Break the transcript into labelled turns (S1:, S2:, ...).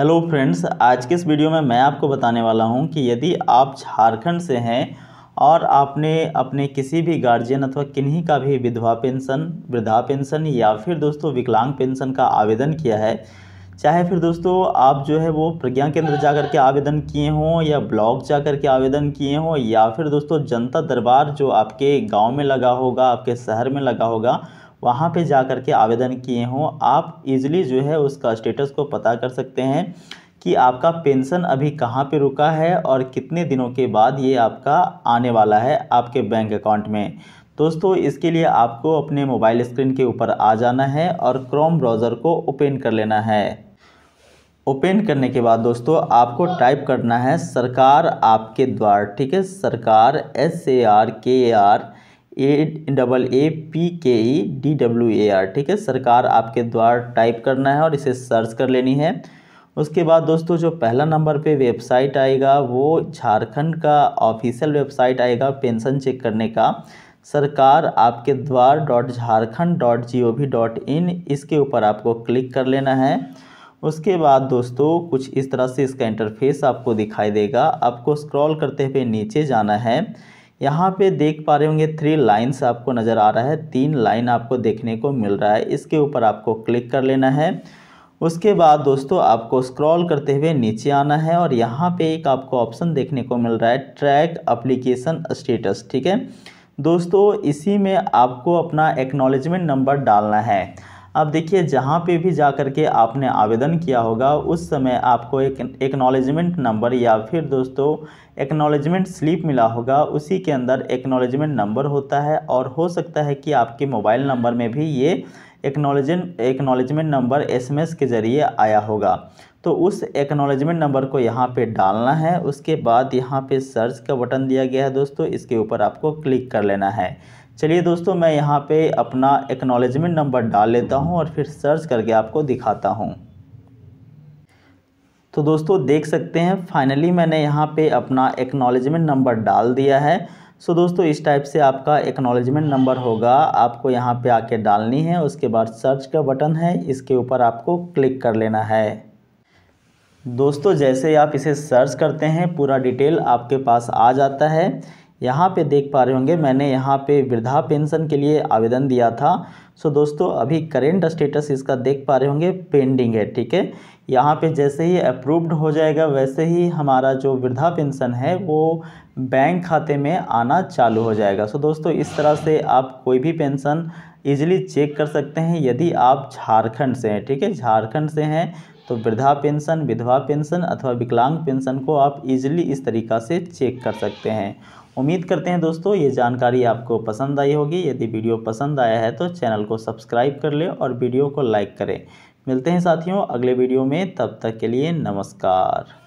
S1: hello friends आज के इस वीडियो में मैं आपको बताने वाला हूं कि यदि आप झारखंड से हैं और आपने अपने किसी भी गार्जियन अथवा किन्हीं का भी विधवा पेंशन वृद्धा पेंशन या फिर दोस्तों विकलांग पेंशन का आवेदन किया है चाहे फिर दोस्तों आप जो है वो प्रज्ञा केंद्र जा कर के आवेदन किए हों या ब्लॉक जा कर के आवेदन किए हों या फिर दोस्तों जनता दरबार जो आपके गांव में लगा होगा आपके शहर में लगा होगा वहाँ पे जा करके आवेदन किए हों आप इजीली जो है उसका स्टेटस को पता कर सकते हैं कि आपका पेंशन अभी कहाँ पे रुका है और कितने दिनों के बाद ये आपका आने वाला है आपके बैंक अकाउंट में दोस्तों इसके लिए आपको अपने मोबाइल स्क्रीन के ऊपर आ जाना है और क्रोम ब्राउज़र को ओपन कर लेना है ओपन करने के बाद दोस्तों आपको टाइप करना है सरकार आपके द्वार ठीक है सरकार S A R K A R A double A P K E D W A R ठीक है सरकार आपके द्वार टाइप करना है और इसे सर्च कर लेनी है उसके बाद दोस्तों जो पहला नंबर पे वेबसाइट आएगा वो झारखंड का ऑफिशियल वेबसाइट आएगा पेंशन चेक करने का सरकार आपके द्वार dot Jharkhand dot G O V dot in इसके ऊपर आपको क्लिक कर लेना है उसके बाद दोस्तों कुछ इस तरह से इसका इंटरफेस आपको दिखाई देगा आपको स्क्रॉल करते हुए नीचे जाना है यहाँ पे देख पा रहे होंगे थ्री लाइंस आपको नज़र आ रहा है तीन लाइन आपको देखने को मिल रहा है इसके ऊपर आपको क्लिक कर लेना है उसके बाद दोस्तों आपको स्क्रॉल करते हुए नीचे आना है और यहाँ पे एक आपको ऑप्शन देखने को मिल रहा है ट्रैक अप्लीकेशन स्टेटस ठीक है दोस्तों इसी में आपको अपना एक्नॉलेजमेंट नंबर डालना है अब देखिए जहाँ पे भी जा कर के आपने आवेदन किया होगा उस समय आपको एक एक्नॉलेजमेंट नंबर या फिर दोस्तों एक्नॉलेजमेंट स्लिप मिला होगा उसी के अंदर एक्नॉलेजमेंट नंबर होता है और हो सकता है कि आपके मोबाइल नंबर में भी ये एक्नॉलेज एक्नॉलेजमेंट नंबर एसएमएस के ज़रिए आया होगा तो उस एक्नॉलेजमेंट नंबर को यहाँ पे डालना है उसके बाद यहाँ पे सर्च का बटन दिया गया है दोस्तों इसके ऊपर आपको क्लिक कर लेना है चलिए दोस्तों मैं यहाँ पे अपना एक्नॉलेजमेंट नंबर डाल लेता हूँ और फिर सर्च करके आपको दिखाता हूँ तो दोस्तों देख सकते हैं फाइनली मैंने यहाँ पे अपना एक्नॉलेजमेंट नंबर डाल दिया है सो दोस्तों इस टाइप से आपका एक्नॉलेजमेंट नंबर होगा आपको यहाँ पे आके डालनी है उसके बाद सर्च का बटन है इसके ऊपर आपको क्लिक कर लेना है दोस्तों जैसे आप इसे सर्च करते हैं पूरा डिटेल आपके पास आ जाता है यहाँ पे देख पा रहे होंगे मैंने यहाँ पे वृद्धा पेंशन के लिए आवेदन दिया था सो दोस्तों अभी करेंट स्टेटस इसका देख पा रहे होंगे पेंडिंग है ठीक है यहाँ पे जैसे ही अप्रूव्ड हो जाएगा वैसे ही हमारा जो वृद्धा पेंशन है वो बैंक खाते में आना चालू हो जाएगा सो दोस्तों इस तरह से आप कोई भी पेंशन ईजिली चेक कर सकते हैं यदि आप झारखंड से हैं ठीक है झारखंड से हैं तो वृद्धा पेंशन विधवा पेंशन अथवा विकलांग पेंशन को आप इजीली इस तरीका से चेक कर सकते हैं उम्मीद करते हैं दोस्तों ये जानकारी आपको पसंद आई होगी यदि वीडियो पसंद आया है तो चैनल को सब्सक्राइब कर लें और वीडियो को लाइक करें मिलते हैं साथियों अगले वीडियो में तब तक के लिए नमस्कार